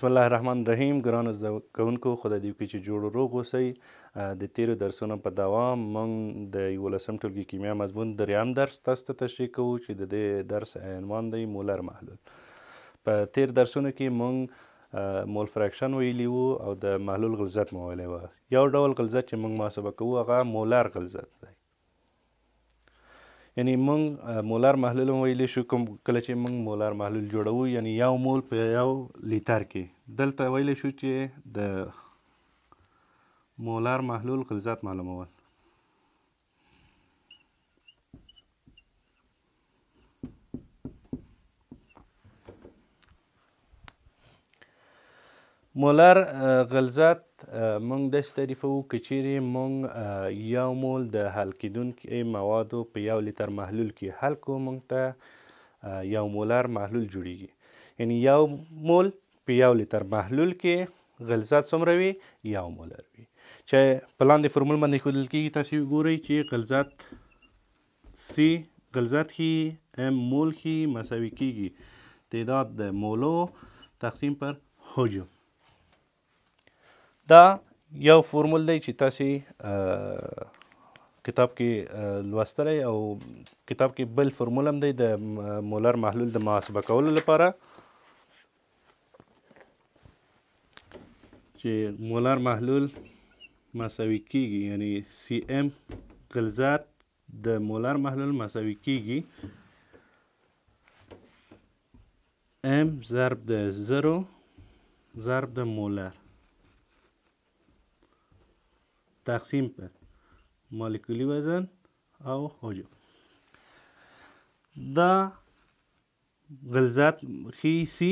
بسم الله الرحمن الرحیم ګران زده کوونکو خدای دې وکړي چې جوړ روغ اوسئ د تیرو درسونو په دوام موږ د یولسم ټولګي کیمیا مضمون دریم درس تاسو ته تشریح کوو چې د دې درس عنوان دی مولر محلول په تیر درسونو کې موږ مول فریکشن ویلی وو او د محلول غلظت مو ویلی وو یو ډول غلظت چې موږ محاسبه کوو هغه مولر غلظت دی یعنی موږ مولار محلول هم ویلی شو کوم کله چې موږ مولار محلول جوړو یعنی یو مول په یو لیتر کې دلته ویلی شو چې د مولار محلول غلظت معلومول مولر غلظت مونږ داسې تعریفوو که چیرې مونږ یو مول د حل کیدونکي موادو په یو لیتر محلول کې حل کړو مونږ ته یو مولر محلول جوړیږي یعنی یو مول په یو لیتر محلول کې غلظت څومره وي یو مولر وي چې په لاندې فورمول باندې ښودل کېږي تاسې وګورئ چې غلظت سی غلظت هي ام مول هي مساوي کېږي تعداد د مولو تقسیم پر حجم دا یو فورمول دی چې تاسو کتاب کې لوستلی او کتاب کې بل فورمول هم دی د مولر محلول د محاسبه کولو لپاره چې مولر محلول مساوي کیږي یعنی سی ام غلظت د مولر محلول مساوي کیږي ام ضرب د زرو ضرب د مولر تقسیم پر مالیکولی وزن او حجم دا غلظت خي سي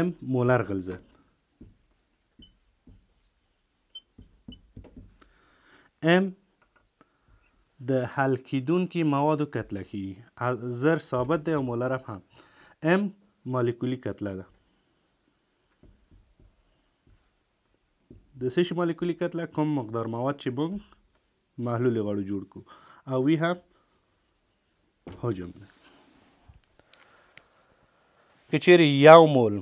ام مولر غلظت ام د حل کیدونکو موادو کتله کی زر ثابت دی او مولر هم ام مالیکولی کتله ده د سه شي مالیکولي کتله کوم مقدار مواد چې موږ محلول غواړو جوړ کړو او وی هم حجم دی که چیرې یو مول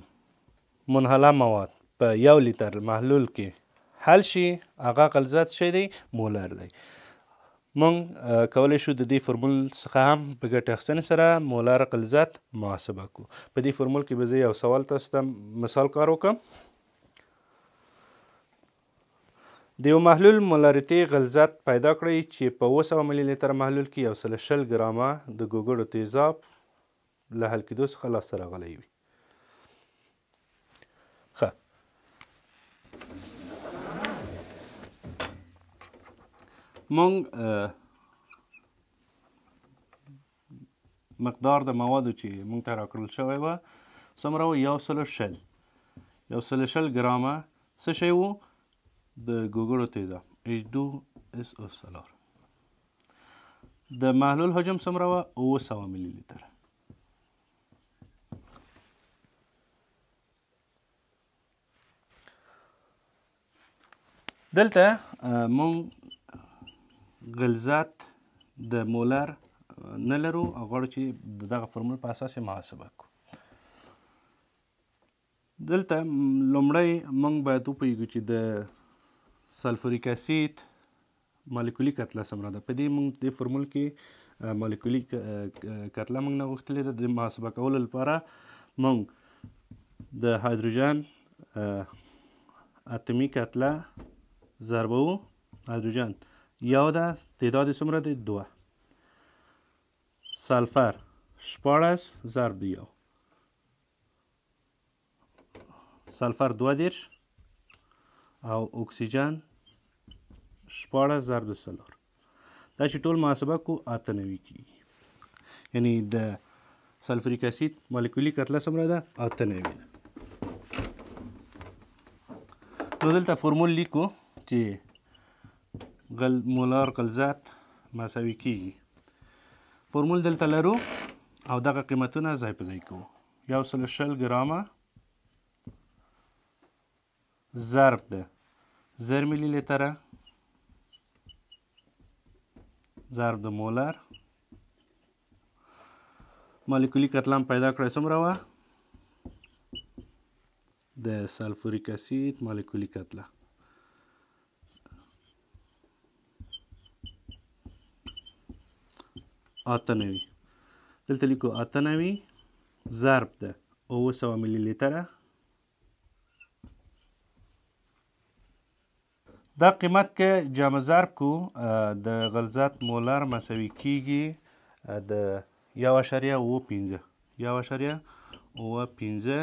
منحله مواد په یو لیتر محلول کې حل شي هغه غلزت شی دی مولر دی مونږ کولی شو د دې فرمول څخه هم په ګټه اخیستنې سره مولر غلزت محاسبه کړو په دې فرمول کې به زه یو سوال تاسو ته مثال کار وکړم د یو محلول مولارتي غلظت پیدا کړئ چې په اوه سوه ملي لیتر محلول کې یو سل شل ګرامه د ګوګړو تیزاب له حل کېدو څخه لاسته راغلی وي مونږ مقدار د موادو چې مونږ ته راکړل شوی وه څومره و یو سلو شل یو سلو شل ګرامه څه شی و de ګوګړو H2 SO4 د محلول حجم څومره و 900 ملي لیټر دلته مونږ غلزات د مولر نه لرو او غواړو چې دغه فورمول په اساس محاسبه کړو دلته لومړی مونږ باید وپوهیږو چې د سلفوریک اسید مالیکولیک کتله سمره ده په دې موږ د فرمول کې مالیکولیک کتله موږ نه غوښتلې ده د محاسبه کولو لپاره موږ د هایدروجن اتمی کتله ضربه و هایدروجن یو ده تعداد یې څومره دی دوه سلفر شپاړس ضرب د یو سلفر دوه دېرش او اکسیجن شپاړه زر د څلور دا چې ټول محاسبه کو اته نوي کیږي یعنی د سلفریک اسید مالیکولي کتله څومره ده اته نوي ده نو دلته فورمول لیکو چې غل مولار غلظت مساوي کیږي فورمول دلته لرو او دغه قیمتونه ځای په ځای کوو یو سل شل ګرامه ظرف ده زر میلی لیتره ظرف د مولر مالیکولی کتلان پیدا کړی څومره وه د سلفوریک اسید مالیکولی کتله اته نوي دلته لیکو اته نوي ضرب ده اووه سوه میلي لیتره دا قیمت که جمع ضرب کو د غلظت مولر مساوي کیږي د یو اشاریه اوه پنځه یو اشاریه اوه پنځه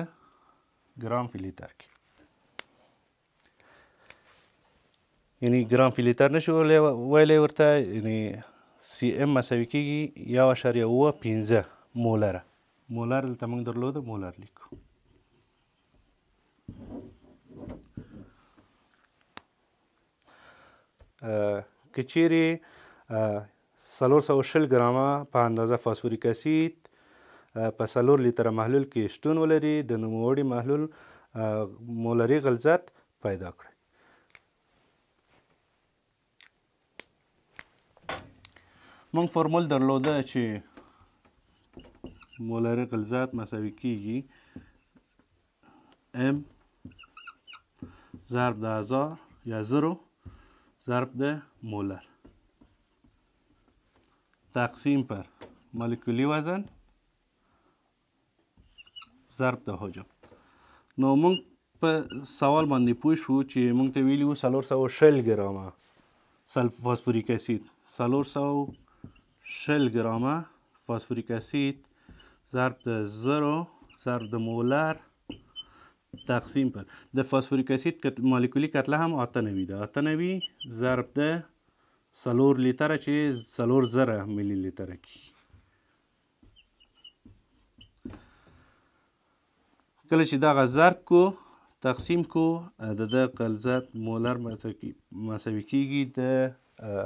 ګرام فی لیتر کې یعنی ګرام فی لیتر نشو ویلی ورته یعنی سی ام مساوي کیږي یو اشاریه اوه پنځه مولره مولر دلته موږ درلوده مولر لیکو کچیرې سلور سوه شل ګرامه په اندازه فاسفوریک اسید په سلور لیتره محلول کې شتون ولري د نوموړي محلول مولري غلظت پیدا کړي مونږ فورمول درلوده چې مولري غلظت مساوي کیږي ام ضرب د هزار یا زرو ضرب د مولر تقسیم پر مولکولی وزن ضرب د حجم نو موږ په سوال باندې پوه شو چې موږ ته ویلي وو څلور سوه شل ګرامه سلف فاسفوریک اسید څلور سوه شل ګرامه فاسفوریک اسید ضرب د زرو ضرب د مولر تقسیم پر د فاسفوریک اسید مالیکولی کتله هم اته نوي ده اته نوي ضرب ده څلور لیتره چې څلور زره ملي لیتره کی کله چې دغه ضرب کو تقسیم کو د د قلزت مولر مساوي کیږي د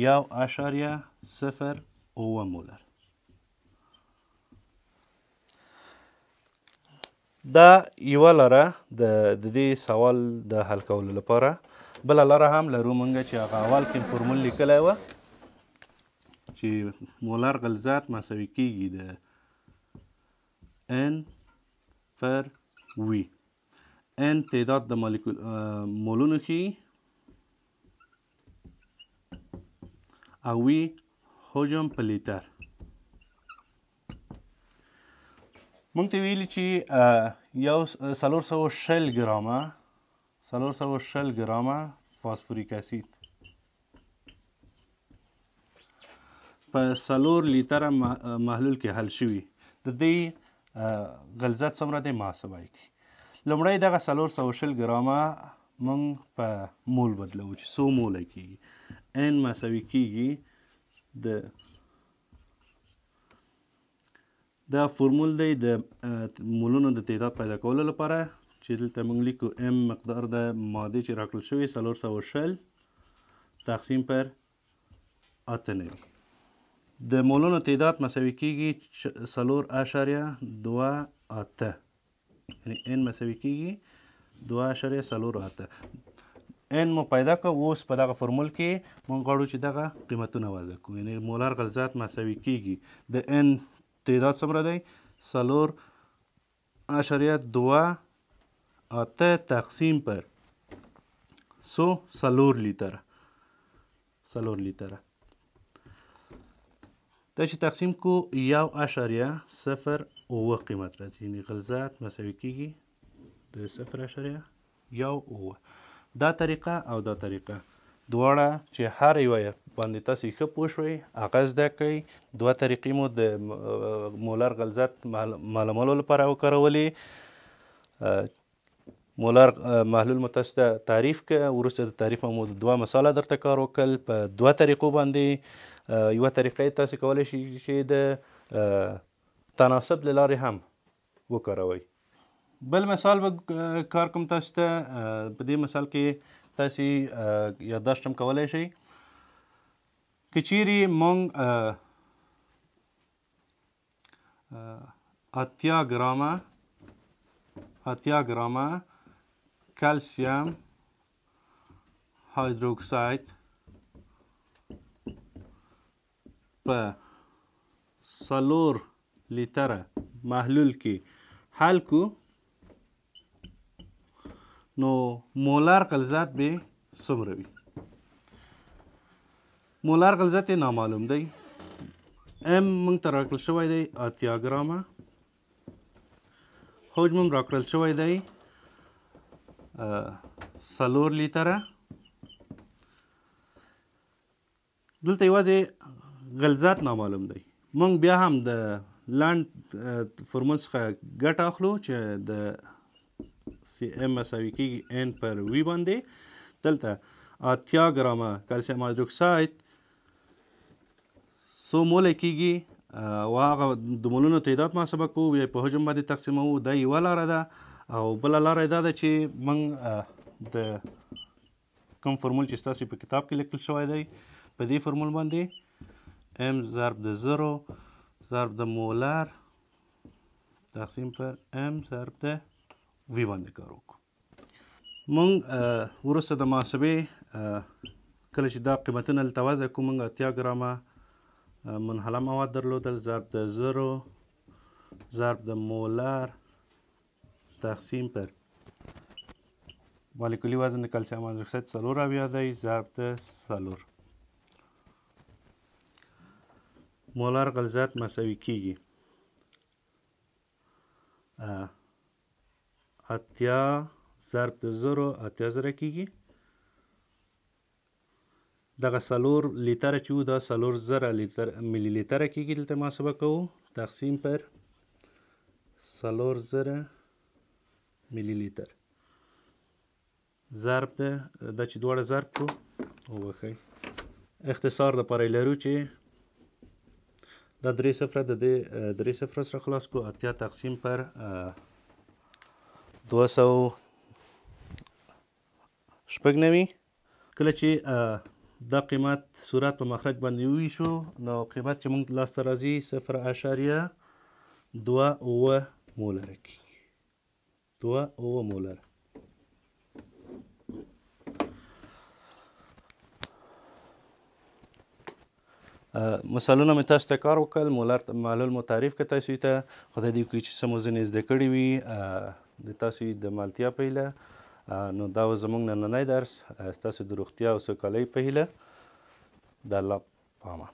یو اشاریه صفر اوه مولر دا یوه لاره د د دې سوال د حل کولو لپاره بله لاره هم لرو موږ چې هغه اول کې فورمول لیکلی وه چې مولر غلظت مساوي کیږي د ان پر وی ان تعداد د مالیکول مولونو ښیي او وی حجم په لیتر مونږ ته ویلي چې یو سلور سوه شل ګرامه سلور سوه شل ګرامه فاسفوریک اسید په سلور لیتره محلول کې حل شوي د دې غلظت څومره دی محاسبه کړي لومړی دغه سلور سوه شل ګرامه مونږ په مول بدلوو چې څو موله کېږي ان مساوي کېږي د دا فورمول دی د مولونو د تعداد پیدا کولو لپاره چې دلته موږ لیکو ام مقدار د مادې چې راکړل شوې څلور سوه شل تقسیم پر اته نوي د مولونو تعداد مساوي کیږي څلور اعشاریه دوه اته یعنې ان مساوي کیږي دوه اعشاریه څلور اته ان مو پیدا کړ اوس په دغه فورمول کې موږ غواړو چې دغه قیمتونه وضع کړو یعنې مولر غلظت مساوي کیږي د ان تعداد څومره دی څلور اعشاریه دوه اته تقسیم پر سو څلور لیتر څلور لیتر دا چې تقسیم کو یو اعشاریه صفر اوه قیمت راځي یعنې غلظت مساوي کیږي د صفر اعشاریه یو اوه دا طریقه او دا طریقه دواړه چې هر یو باندې تاسو ښه پوه شئ هغه زده کړئ دوه طریقې مو د مولر غلظت معلومولو لپاره وکارولې مولر محلول متسته تعریف ک ورسته د تعریف مو دوه مثاله درته کار وکړ په دوه طریقو باندې یو طریقې تاسو کولای شئ چې د تناسب لاره هم وکاروئ بل مثال به کار کوم تاسو ته په دې مثال کې تاسې یادداشت هم کولی شئ که چیرې موږ اتیا ګرامه اتیا ګرامه کلسیم هایدروکساید په سلور لیتره محلول کې حل کو نو مولار غلظت به څومره وي مولار غلظت یې نامعلوم دی ام موږ ته راکړل شوی دی اتیا ګرامه حجم هم راکړل شوی دی څلور لیټره دلته یوازې غلظت نامعلوم دی موږ بیا هم د لاند فورمول څخه ګټه اخلو چې د سی ام مساوي کیږي ان پر وی باندې دلته اتیا ګرامه کلسیم هایدروکساید څو مول کیږي او هغه د مولونو تعداد محاسبه کوو بیا په حجم باندې تقسیموو دا یوه لاره ده او بله لاره دا ده چې موږ د کوم فورمول چې ستاسو په کتاب کې لیکل شوی دی په دې فورمول باندې ام ضرب د زرو ضرب د مولر تقسیم پر ام ضرب د وی باندې کار وکړو مونږ ورسته د محاسبې کله چې دا قیمتونه التوازه کوم اتیا ګرامه منحله مواد درلودل ضرب د زرو ضرب د مولر تقسیم پر مالیکولی وزن د کلسیم هایدروکساید څلور اویا دی ضرب د څلور مولر غلظت مساوي کیږي اتیا ضرب د زرو اتیا زره کیږي دغه څلور لیتره چې وو دا څلور زره لیتر ملي لیتره کیږي دلته محاسبه کوو تقسیم پر څلور زره ملي لیتر ضرب ده دا چې دواړه ضرب کړو وبښئ اختصار دپاره یې لرو چې دا درې صفره د دې درې صفره سره خلاص کړو اتیا تقسیم پر دوه سو شپږ نوي کله چې دا قیمت صورت په مخرج باندې وویشو نو قیمت چې موږ لاسته راځي صفر اعشاریه دوه اوه مولره کیږي دوه اوه مولره مثالونه مې تاسو ته کار وکړ مولر معلول مو تعریف کړ تاسو ته خدای دې وکړي چې سمو ځنې زده کړې وي د تاسو د مالتیا په هیله نو دا زموږ نننی درس ستاسو د روغتیا او سوکالۍ په هیله د الله په امان